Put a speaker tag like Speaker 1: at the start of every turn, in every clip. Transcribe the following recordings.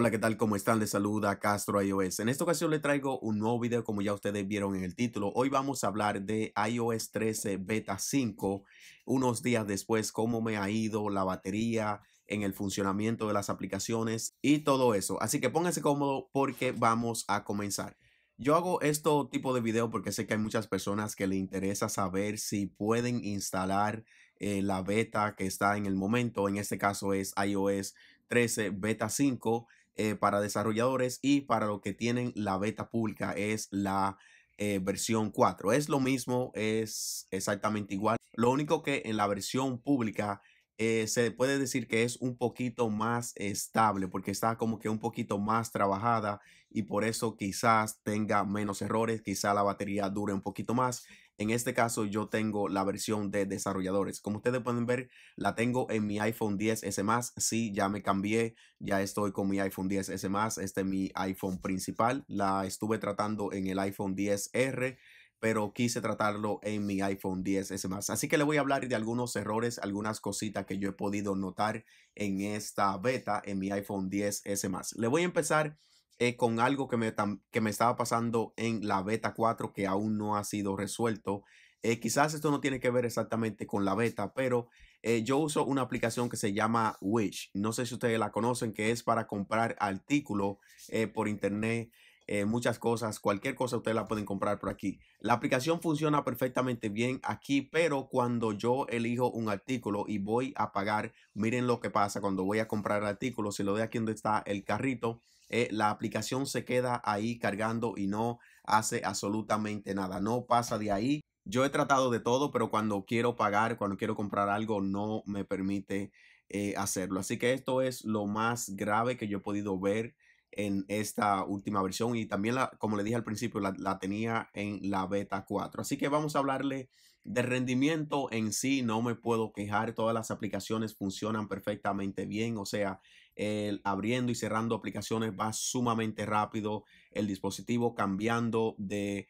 Speaker 1: Hola, ¿qué tal? ¿Cómo están? Les saluda Castro iOS. En esta ocasión les traigo un nuevo video como ya ustedes vieron en el título. Hoy vamos a hablar de iOS 13 Beta 5. Unos días después, cómo me ha ido la batería en el funcionamiento de las aplicaciones y todo eso. Así que pónganse cómodo porque vamos a comenzar. Yo hago este tipo de video porque sé que hay muchas personas que le interesa saber si pueden instalar eh, la beta que está en el momento. En este caso es iOS 13 beta 5 eh, para desarrolladores y para los que tienen la beta pública es la eh, versión 4. Es lo mismo, es exactamente igual. Lo único que en la versión pública eh, se puede decir que es un poquito más estable porque está como que un poquito más trabajada y por eso quizás tenga menos errores, quizás la batería dure un poquito más. En este caso yo tengo la versión de desarrolladores. Como ustedes pueden ver, la tengo en mi iPhone 10S Sí, ya me cambié, ya estoy con mi iPhone 10S Este es mi iPhone principal. La estuve tratando en el iPhone 10R pero quise tratarlo en mi iPhone 10S Así que le voy a hablar de algunos errores, algunas cositas que yo he podido notar en esta beta en mi iPhone 10S Le voy a empezar eh, con algo que me, que me estaba pasando en la beta 4 que aún no ha sido resuelto. Eh, quizás esto no tiene que ver exactamente con la beta, pero eh, yo uso una aplicación que se llama Wish. No sé si ustedes la conocen, que es para comprar artículos por internet. Eh, muchas cosas, cualquier cosa ustedes la pueden comprar por aquí. La aplicación funciona perfectamente bien aquí, pero cuando yo elijo un artículo y voy a pagar, miren lo que pasa cuando voy a comprar el artículo, si lo de aquí donde está el carrito, eh, la aplicación se queda ahí cargando y no hace absolutamente nada, no pasa de ahí. Yo he tratado de todo, pero cuando quiero pagar, cuando quiero comprar algo, no me permite eh, hacerlo. Así que esto es lo más grave que yo he podido ver en esta última versión y también, la, como le dije al principio, la, tenía en la beta 4. Así que vamos a hablarle de rendimiento en sí, no me puedo quejar, todas las aplicaciones funcionan perfectamente bien, o sea, el abriendo y cerrando aplicaciones va sumamente rápido, el dispositivo cambiando de...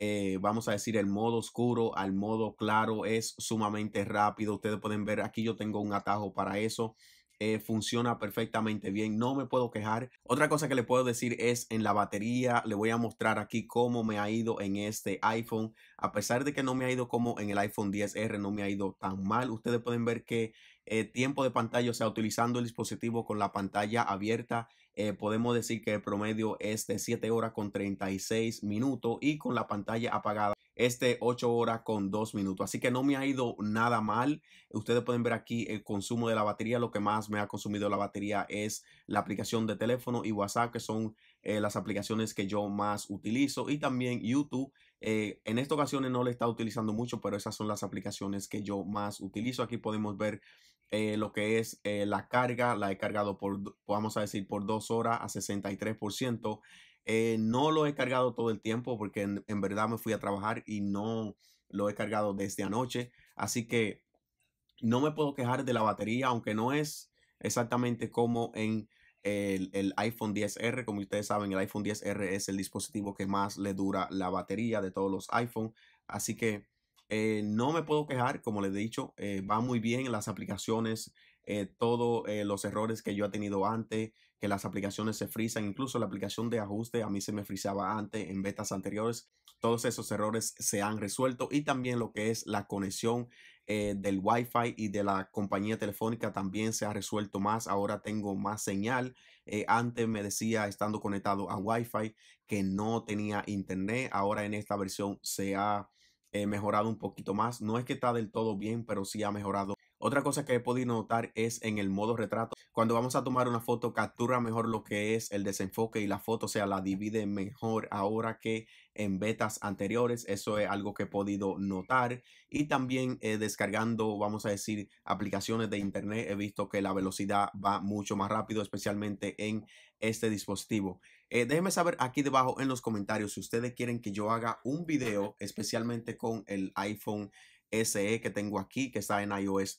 Speaker 1: Eh, vamos a decir, el modo oscuro al modo claro es sumamente rápido. Ustedes pueden ver aquí yo tengo un atajo para eso. Eh, funciona perfectamente bien, no me puedo quejar. Otra cosa que le puedo decir es en la batería, le voy a mostrar aquí cómo me ha ido en este iPhone. A pesar de que no me ha ido como en el iPhone 10R, no me ha ido tan mal. Ustedes pueden ver que el eh, tiempo de pantalla, o sea, utilizando el dispositivo con la pantalla abierta, eh, podemos decir que el promedio es de 7 horas con 36 minutos y con la pantalla apagada este 8 horas con 2 minutos. Así que no me ha ido nada mal. Ustedes pueden ver aquí el consumo de la batería. Lo que más me ha consumido la batería es la aplicación de teléfono y WhatsApp, que son eh, las aplicaciones que yo más utilizo. Y también YouTube. Eh, en esta ocasión no le está utilizando mucho, pero esas son las aplicaciones que yo más utilizo. Aquí podemos ver eh, lo que es la carga, la he cargado por, vamos a decir, por dos horas a 63%. Eh, no lo he cargado todo el tiempo porque en, verdad me fui a trabajar y no lo he cargado desde anoche. Así que no me puedo quejar de la batería, aunque no es exactamente como en el, iPhone 10R. Como ustedes saben, el iPhone 10R es el dispositivo que más le dura la batería de todos los iPhone. Así que eh, no me puedo quejar, como les he dicho, eh, va muy bien las aplicaciones eh, todos eh, los errores que yo he tenido antes, que las aplicaciones se frisan, incluso la aplicación de ajuste a mí se me frizaba antes en betas anteriores. Todos esos errores se han resuelto y también lo que es la conexión eh, del Wi-Fi y de la compañía telefónica también se ha resuelto más. Ahora tengo más señal. antes me decía estando conectado a Wi-Fi que no tenía internet. Ahora en esta versión se ha mejorado un poquito más. No es que está del todo bien, pero sí ha mejorado otra cosa que he podido notar es en el modo retrato. Cuando vamos a tomar una foto, captura mejor lo que es el desenfoque y la foto, se sea, la divide mejor ahora que en betas anteriores. Eso es algo que he podido notar. Y también eh, descargando, vamos a decir, aplicaciones de internet, he visto que la velocidad va mucho más rápido, especialmente en este dispositivo. Eh, déjenme saber aquí debajo en los comentarios si ustedes quieren que yo haga un video especialmente con el iPhone ese que tengo aquí, que está en iOS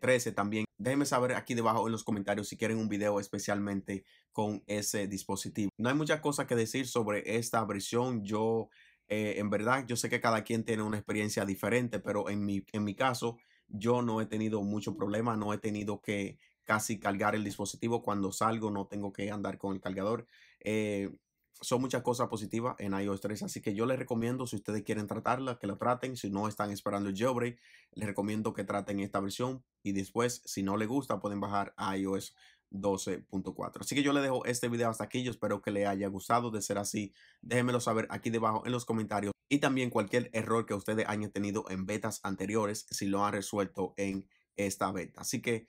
Speaker 1: 13 eh, también. Déjenme saber aquí debajo en los comentarios si quieren un video especialmente con ese dispositivo. No hay muchas cosas que decir sobre esta versión. Yo, eh, en verdad, yo sé que cada quien tiene una experiencia diferente, pero en mi, en mi caso, yo no he tenido mucho problema, no he tenido que casi cargar el dispositivo. Cuando salgo no tengo que andar con el cargador. Eh, son muchas cosas positivas en iOS 3, así que yo les recomiendo, si ustedes quieren tratarla, que la traten. Si no están esperando el jailbreak, les recomiendo que traten esta versión y después, si no les gusta, pueden bajar a iOS 12.4. Así que yo les dejo este video hasta aquí. Yo espero que les haya gustado. De ser así, déjenmelo saber aquí debajo en los comentarios. Y también cualquier error que ustedes hayan tenido en betas anteriores, si lo han resuelto en esta beta. Así que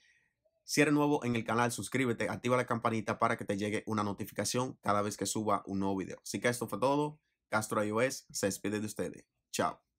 Speaker 1: si eres nuevo en el canal, suscríbete, activa la campanita para que te llegue una notificación cada vez que suba un nuevo video. Así que esto fue todo. Castro iOS se despide de ustedes. Chao.